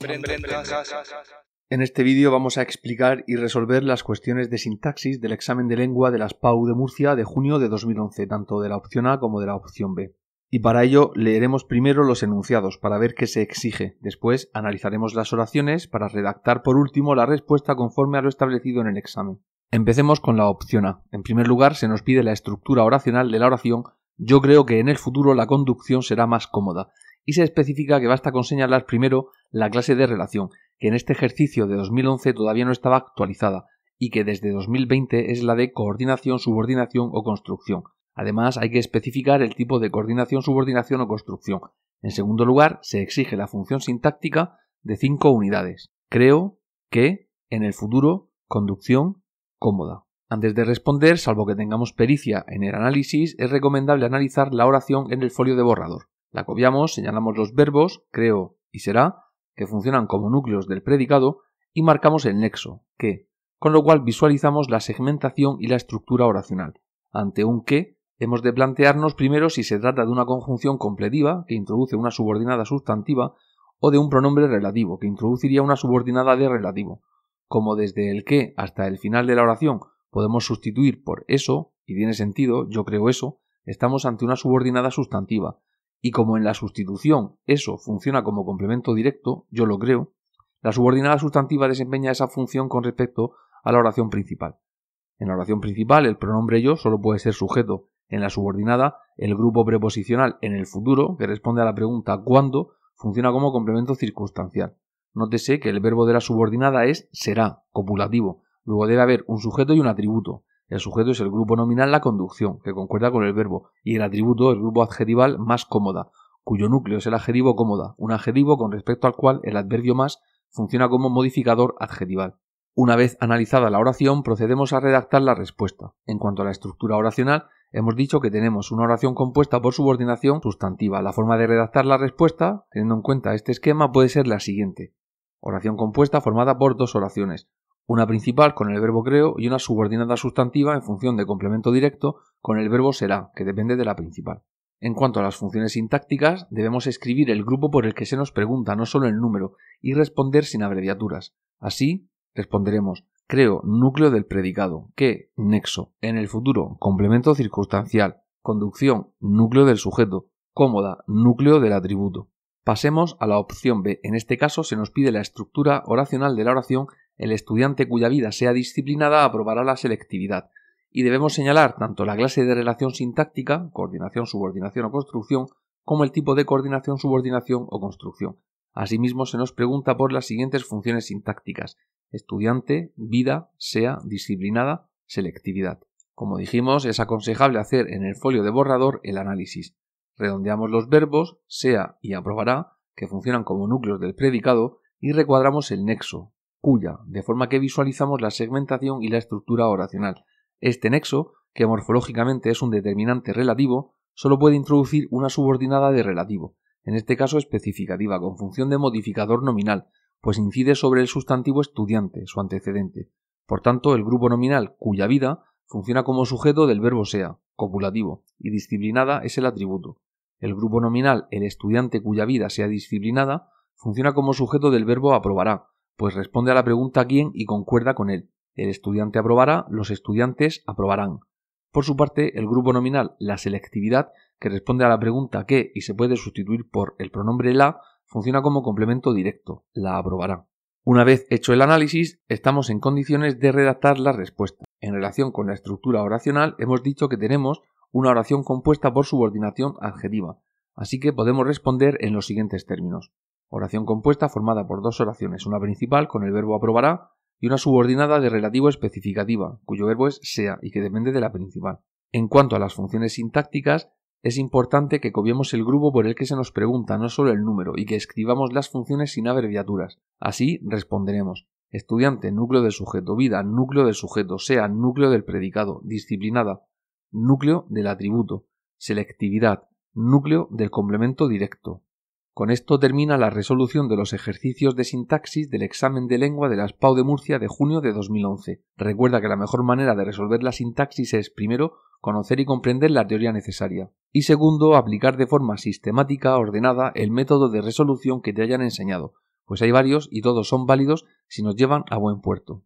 en En este vídeo vamos a explicar y resolver las cuestiones de sintaxis del examen de lengua de las PAU de Murcia de junio de 2011, tanto de la opción A como de la opción B. Y para ello leeremos primero los enunciados para ver qué se exige. Después analizaremos las oraciones para redactar por último la respuesta conforme a lo establecido en el examen. Empecemos con la opción A. En primer lugar, se nos pide la estructura oracional de la oración. Yo creo que en el futuro la conducción será más cómoda y se especifica que basta con señalar primero la clase de relación, que en este ejercicio de 2011 todavía no estaba actualizada y que desde 2020 es la de coordinación, subordinación o construcción. Además, hay que especificar el tipo de coordinación, subordinación o construcción. En segundo lugar, se exige la función sintáctica de cinco unidades. Creo que en el futuro, conducción cómoda. Antes de responder, salvo que tengamos pericia en el análisis, es recomendable analizar la oración en el folio de borrador. La copiamos, señalamos los verbos, creo y será, que funcionan como núcleos del predicado, y marcamos el nexo, que, con lo cual visualizamos la segmentación y la estructura oracional. Ante un que, hemos de plantearnos primero si se trata de una conjunción completiva, que introduce una subordinada sustantiva, o de un pronombre relativo, que introduciría una subordinada de relativo. Como desde el que hasta el final de la oración podemos sustituir por eso, y tiene sentido, yo creo eso, estamos ante una subordinada sustantiva, y como en la sustitución eso funciona como complemento directo, yo lo creo, la subordinada sustantiva desempeña esa función con respecto a la oración principal. En la oración principal el pronombre yo solo puede ser sujeto. En la subordinada el grupo preposicional en el futuro, que responde a la pregunta cuándo, funciona como complemento circunstancial. Nótese que el verbo de la subordinada es será, copulativo. Luego debe haber un sujeto y un atributo. El sujeto es el grupo nominal la conducción, que concuerda con el verbo, y el atributo el grupo adjetival más cómoda, cuyo núcleo es el adjetivo cómoda, un adjetivo con respecto al cual el adverbio más funciona como modificador adjetival. Una vez analizada la oración, procedemos a redactar la respuesta. En cuanto a la estructura oracional, hemos dicho que tenemos una oración compuesta por subordinación sustantiva. La forma de redactar la respuesta, teniendo en cuenta este esquema, puede ser la siguiente. Oración compuesta formada por dos oraciones, una principal con el verbo creo y una subordinada sustantiva en función de complemento directo con el verbo será, que depende de la principal. En cuanto a las funciones sintácticas, debemos escribir el grupo por el que se nos pregunta, no solo el número, y responder sin abreviaturas. Así, responderemos creo núcleo del predicado, que, nexo, en el futuro, complemento circunstancial, conducción, núcleo del sujeto, cómoda, núcleo del atributo. Pasemos a la opción B. En este caso se nos pide la estructura oracional de la oración el estudiante cuya vida sea disciplinada aprobará la selectividad. Y debemos señalar tanto la clase de relación sintáctica, coordinación, subordinación o construcción, como el tipo de coordinación, subordinación o construcción. Asimismo, se nos pregunta por las siguientes funciones sintácticas. Estudiante, vida, sea, disciplinada, selectividad. Como dijimos, es aconsejable hacer en el folio de borrador el análisis. Redondeamos los verbos, sea y aprobará, que funcionan como núcleos del predicado, y recuadramos el nexo, cuya, de forma que visualizamos la segmentación y la estructura oracional. Este nexo, que morfológicamente es un determinante relativo, solo puede introducir una subordinada de relativo, en este caso especificativa, con función de modificador nominal, pues incide sobre el sustantivo estudiante, su antecedente. Por tanto, el grupo nominal cuya vida funciona como sujeto del verbo sea, copulativo, y disciplinada es el atributo. El grupo nominal el estudiante cuya vida sea disciplinada funciona como sujeto del verbo aprobará, pues responde a la pregunta quién y concuerda con él. El estudiante aprobará, los estudiantes aprobarán. Por su parte, el grupo nominal, la selectividad, que responde a la pregunta qué y se puede sustituir por el pronombre la, funciona como complemento directo, la aprobará. Una vez hecho el análisis, estamos en condiciones de redactar la respuesta. En relación con la estructura oracional, hemos dicho que tenemos una oración compuesta por subordinación adjetiva, así que podemos responder en los siguientes términos. Oración compuesta formada por dos oraciones, una principal con el verbo aprobará y una subordinada de relativo especificativa, cuyo verbo es sea y que depende de la principal. En cuanto a las funciones sintácticas, es importante que copiemos el grupo por el que se nos pregunta, no solo el número, y que escribamos las funciones sin abreviaturas. Así responderemos. Estudiante, núcleo del sujeto, vida, núcleo del sujeto, sea, núcleo del predicado, disciplinada, núcleo del atributo, selectividad, núcleo del complemento directo, con esto termina la resolución de los ejercicios de sintaxis del examen de lengua de la SPAU de Murcia de junio de 2011. Recuerda que la mejor manera de resolver la sintaxis es, primero, conocer y comprender la teoría necesaria y, segundo, aplicar de forma sistemática, ordenada, el método de resolución que te hayan enseñado, pues hay varios y todos son válidos si nos llevan a buen puerto.